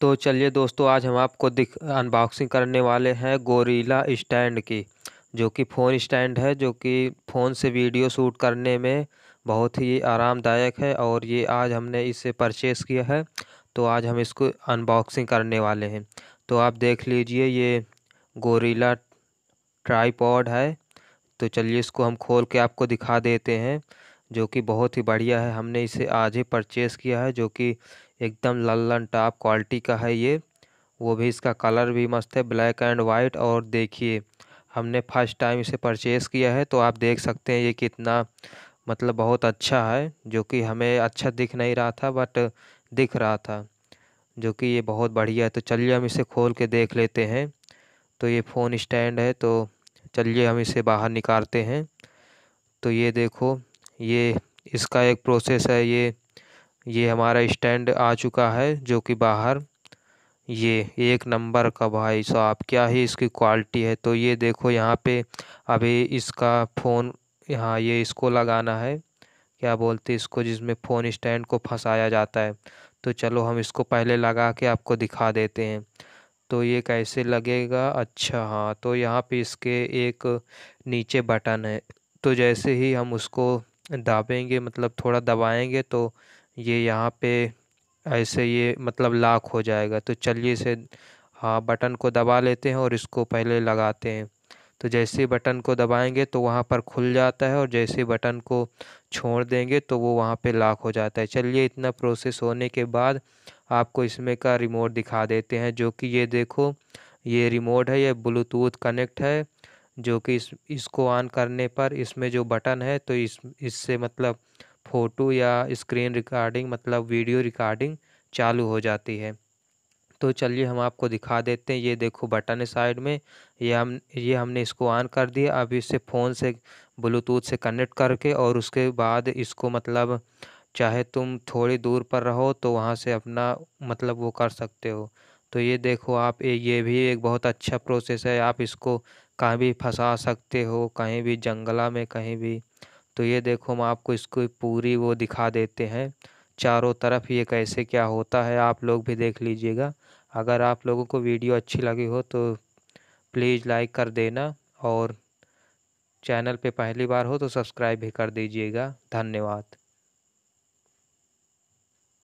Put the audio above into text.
तो चलिए दोस्तों आज हम आपको दिख अनबॉक्सिंग करने वाले हैं गोरीला स्टैंड की जो कि फ़ोन स्टैंड है जो कि फ़ोन से वीडियो शूट करने में बहुत ही आरामदायक है और ये आज हमने इसे परचेस किया है तो आज हम इसको अनबॉक्सिंग करने वाले हैं तो आप देख लीजिए ये गोरीला ट्राईपॉड है तो चलिए इसको हम खोल के आपको दिखा देते हैं जो कि बहुत ही बढ़िया है हमने इसे आज ही परचेस किया है जो कि एकदम लल्लन टॉप क्वालिटी का है ये वो भी इसका कलर भी मस्त है ब्लैक एंड वाइट और देखिए हमने फर्स्ट टाइम इसे परचेस किया है तो आप देख सकते हैं ये कितना मतलब बहुत अच्छा है जो कि हमें अच्छा दिख नहीं रहा था बट दिख रहा था जो कि ये बहुत बढ़िया है तो चलिए हम इसे खोल के देख लेते हैं तो ये फ़ोन स्टैंड है तो चलिए हम इसे बाहर निकालते हैं तो ये देखो ये इसका एक प्रोसेस है ये ये हमारा स्टैंड आ चुका है जो कि बाहर ये एक नंबर का भाई सो आप क्या ही इसकी क्वालिटी है तो ये देखो यहाँ पे अभी इसका फ़ोन यहाँ ये इसको लगाना है क्या बोलते इसको जिसमें फ़ोन स्टैंड को फंसाया जाता है तो चलो हम इसको पहले लगा के आपको दिखा देते हैं तो ये कैसे लगेगा अच्छा हाँ तो यहाँ पे इसके एक नीचे बटन है तो जैसे ही हम उसको दाबेंगे मतलब थोड़ा दबाएंगे तो ये यहाँ पे ऐसे ये मतलब लॉक हो जाएगा तो चलिए इसे हाँ बटन को दबा लेते हैं और इसको पहले लगाते हैं तो जैसे बटन को दबाएंगे तो वहाँ पर खुल जाता है और जैसे बटन को छोड़ देंगे तो वो वहाँ पे लॉक हो जाता है चलिए इतना प्रोसेस होने के बाद आपको इसमें का रिमोट दिखा देते हैं जो कि ये देखो ये रिमोट है ये ब्लूटूथ कनेक्ट है जो कि इस इसको ऑन करने पर इसमें जो बटन है तो इस इससे मतलब फ़ोटो या स्क्रीन रिकॉर्डिंग मतलब वीडियो रिकॉर्डिंग चालू हो जाती है तो चलिए हम आपको दिखा देते हैं ये देखो बटन है साइड में ये हम ये हमने इसको ऑन कर दिया अब इसे फ़ोन से ब्लूटूथ से कनेक्ट करके और उसके बाद इसको मतलब चाहे तुम थोड़ी दूर पर रहो तो वहाँ से अपना मतलब वो कर सकते हो तो ये देखो आप ये भी एक बहुत अच्छा प्रोसेस है आप इसको कहीं भी फंसा सकते हो कहीं भी जंगला में कहीं भी तो ये देखो हम आपको इसको पूरी वो दिखा देते हैं चारों तरफ ये कैसे क्या होता है आप लोग भी देख लीजिएगा अगर आप लोगों को वीडियो अच्छी लगी हो तो प्लीज़ लाइक कर देना और चैनल पे पहली बार हो तो सब्सक्राइब भी कर दीजिएगा धन्यवाद